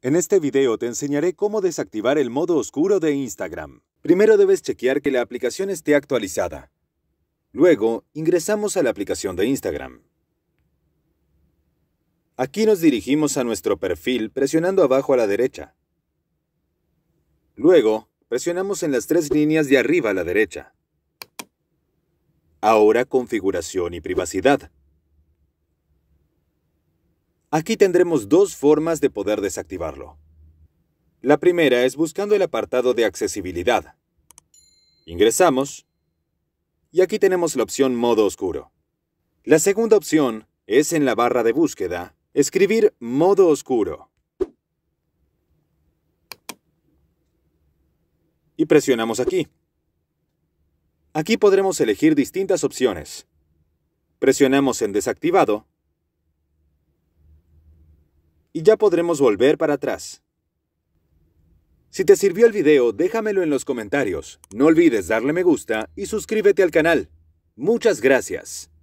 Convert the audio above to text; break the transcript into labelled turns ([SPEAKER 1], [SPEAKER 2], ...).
[SPEAKER 1] En este video te enseñaré cómo desactivar el modo oscuro de Instagram. Primero debes chequear que la aplicación esté actualizada. Luego, ingresamos a la aplicación de Instagram. Aquí nos dirigimos a nuestro perfil presionando abajo a la derecha. Luego, presionamos en las tres líneas de arriba a la derecha. Ahora configuración y privacidad. Aquí tendremos dos formas de poder desactivarlo. La primera es buscando el apartado de accesibilidad. Ingresamos y aquí tenemos la opción modo oscuro. La segunda opción es en la barra de búsqueda, escribir modo oscuro. Y presionamos aquí. Aquí podremos elegir distintas opciones. Presionamos en desactivado y ya podremos volver para atrás. Si te sirvió el video, déjamelo en los comentarios. No olvides darle me gusta y suscríbete al canal. Muchas gracias.